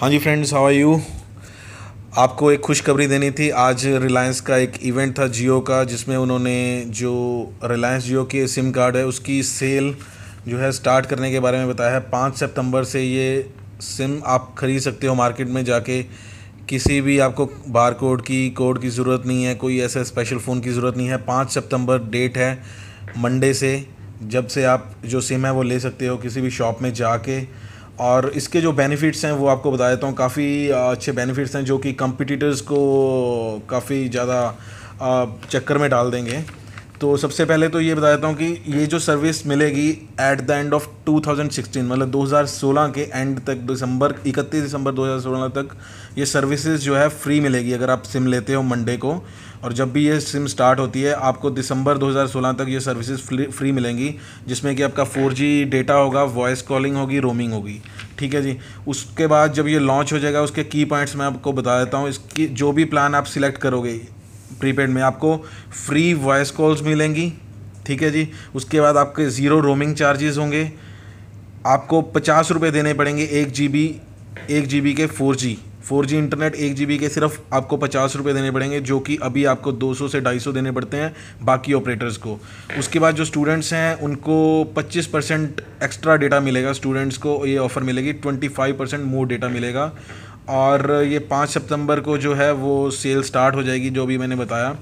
हाँ जी friends how are you आपको एक खुशखबरी देनी थी आज रिलायंस का एक इवेंट था जियो का जिसमें उन्होंने जो रिलायंस जियो के सिम कार्ड है उसकी सेल जो है स्टार्ट करने के बारे में बताया है पाँच सितंबर से ये सिम आप खरीद सकते हो मार्केट में जाके किसी भी आपको बार कोड की कोड की ज़रूरत नहीं है कोई ऐसा स्पेशल फ़ोन की ज़रूरत नहीं है पाँच सितंबर डेट है मंडे से जब से आप जो सिम है वो ले सकते हो किसी भी शॉप में जाके और इसके जो बेनिफिट्स हैं वो आपको बता देता तो हूँ काफ़ी अच्छे बेनिफिट्स हैं जो कि कंपटीटर्स को काफ़ी ज़्यादा चक्कर में डाल देंगे तो सबसे पहले तो ये बता देता तो हूँ कि ये जो सर्विस मिलेगी एट द एंड ऑफ 2016 मतलब 2016 के एंड तक दिसंबर 31 दिसंबर 2016 तक ये सर्विसेज जो है फ्री मिलेगी अगर आप सिम लेते हो मंडे को और जब भी ये सिम स्टार्ट होती है आपको दिसंबर 2016 तक ये सर्विसेज फ्री, फ्री मिलेंगी जिसमें कि आपका 4G डेटा होगा वॉइस कॉलिंग होगी रोमिंग होगी ठीक है जी उसके बाद जब ये लॉन्च हो जाएगा उसके की पॉइंट्स मैं आपको बता देता हूँ इसकी जो भी प्लान आप सिलेक्ट करोगे प्रीपेड में आपको फ्री वॉइस कॉल्स मिलेंगी ठीक है जी उसके बाद आपके ज़ीरो रोमिंग चार्जेस होंगे आपको पचास रुपये देने पड़ेंगे एक जी बी एक जी बी के four G four G internet एक जी बी के सिर्फ आपको पचास रुपये देने पड़ेंगे जो कि अभी आपको दो सौ से ढाई सौ देने पड़ते हैं बाकी ऑपरेटर्स को उसके बाद जो स्टूडेंट्स हैं उनको पच्चीस परसेंट एक्स्ट्रा डेटा मिलेगा स्टूडेंट्स को ये ऑफ़र मिलेगी twenty five percent more data मिलेगा और ये पाँच सितंबर को जो है वो सेल स्टार्ट हो जाएगी जो भी मैंने बताया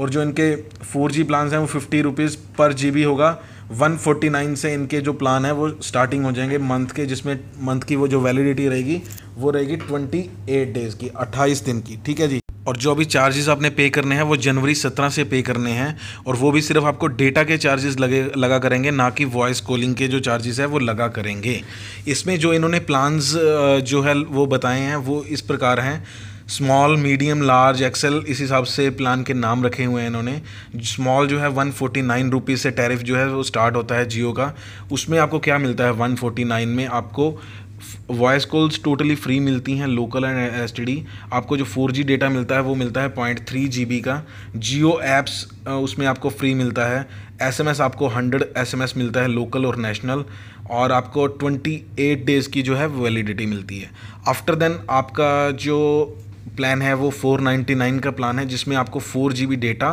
और जो इनके फोर जी प्लान हैं वो फिफ्टी रुपीज़ पर जी बी होगा वन फोर्टी नाइन से इनके जो प्लान है वो स्टार्टिंग हो जाएंगे मंथ के जिसमें मंथ की वो जो वैलिडिटी रहेगी वो रहेगी ट्वेंटी एट डेज़ की अट्ठाईस दिन की ठीक है जी और जो अभी चार्जेस आपने पे करने हैं वो जनवरी सत्रह से पे करने हैं और वो भी सिर्फ आपको डेटा के चार्जेस लगे लगा करेंगे ना कि वॉइस कॉलिंग के जो चार्जेस हैं वो लगा करेंगे इसमें जो इन्होंने प्लान्स जो है वो बताए हैं वो इस प्रकार हैं स्मॉल मीडियम लार्ज एक्सेल इस हिसाब से प्लान के नाम रखे हुए हैं इन्होंने स्मॉल जो है वन फोर्टी नाइन रुपीज़ से टैरिफ जो है वो स्टार्ट होता है जियो का उसमें आपको क्या मिलता है वन फोर्टी नाइन में आपको वॉइस कॉल्स टोटली फ्री मिलती हैं लोकल एंड एस आपको जो फोर जी डेटा मिलता है वो मिलता है पॉइंट थ्री जी बी का जियो ऐप्स उसमें आपको फ्री मिलता है एस एम एस आपको हंड्रेड एस एम एस मिलता है लोकल और नेशनल और आपको ट्वेंटी एट डेज़ की जो है वैलिडिटी मिलती है आफ्टर देन आपका जो प्लान है वो 499 का प्लान है जिसमें आपको four G B data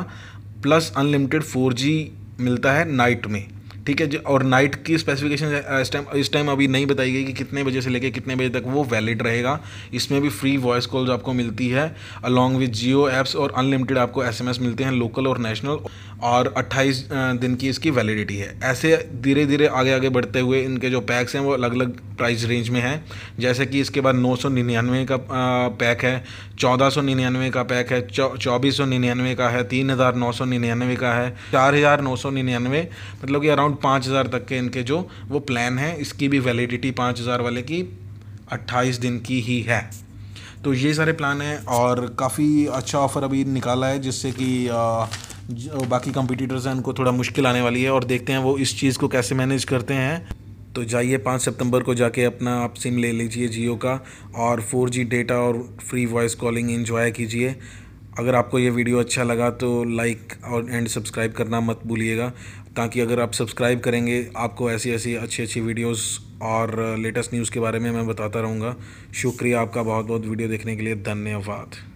plus unlimited four G मिलता है नाइट में ठीक है जो और नाइट की स्पेसिफिकेशन uh, इस टाइम इस टाइम अभी नहीं बताई गई कि कितने बजे से लेकर कितने बजे तक वो वैलिड रहेगा इसमें भी फ्री वॉइस कॉल्स आपको मिलती है अलॉन्ग विद जियो ऐप्स और अनलिमिटेड आपको एस मिलते हैं लोकल और नेशनल और 28 uh, दिन की इसकी वैलिडिटी है ऐसे धीरे धीरे आगे आगे बढ़ते हुए इनके जो पैक्स हैं वो अलग अलग प्राइस रेंज में हैं जैसे कि इसके बाद नौ का पैक uh, है चौदह का पैक है चौबीस का है तीन का है चार मतलब कि अराउंड अराउंड पाँच हज़ार तक के इनके जो वो प्लान है इसकी भी वैलिडिटी पाँच हज़ार वाले की अट्ठाईस दिन की ही है तो ये सारे प्लान हैं और काफ़ी अच्छा ऑफ़र अभी निकाला है जिससे कि बाकी कंपटीटर्स हैं उनको थोड़ा मुश्किल आने वाली है और देखते हैं वो इस चीज़ को कैसे मैनेज करते हैं तो जाइए पाँच सितंबर को जाके अपना आप सिम ले लीजिए जियो का और फोर जी डेटा और फ्री वॉइस कॉलिंग इन्जॉय कीजिए अगर आपको ये वीडियो अच्छा लगा तो लाइक और एंड सब्सक्राइब करना मत भूलिएगा ताकि अगर आप सब्सक्राइब करेंगे आपको ऐसी ऐसी अच्छी अच्छी वीडियोस और लेटेस्ट न्यूज़ के बारे में मैं बताता रहूँगा शुक्रिया आपका बहुत बहुत वीडियो देखने के लिए धन्यवाद